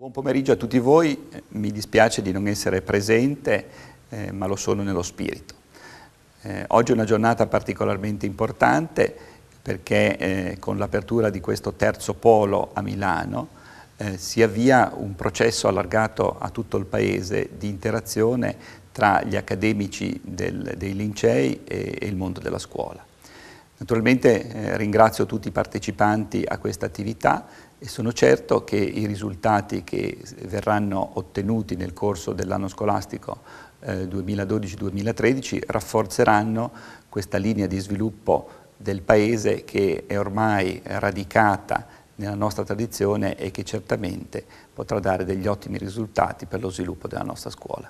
Buon pomeriggio a tutti voi, mi dispiace di non essere presente, eh, ma lo sono nello spirito. Eh, oggi è una giornata particolarmente importante perché eh, con l'apertura di questo terzo polo a Milano eh, si avvia un processo allargato a tutto il Paese di interazione tra gli accademici del, dei lincei e, e il mondo della scuola. Naturalmente eh, ringrazio tutti i partecipanti a questa attività e sono certo che i risultati che verranno ottenuti nel corso dell'anno scolastico eh, 2012-2013 rafforzeranno questa linea di sviluppo del Paese che è ormai radicata nella nostra tradizione e che certamente potrà dare degli ottimi risultati per lo sviluppo della nostra scuola.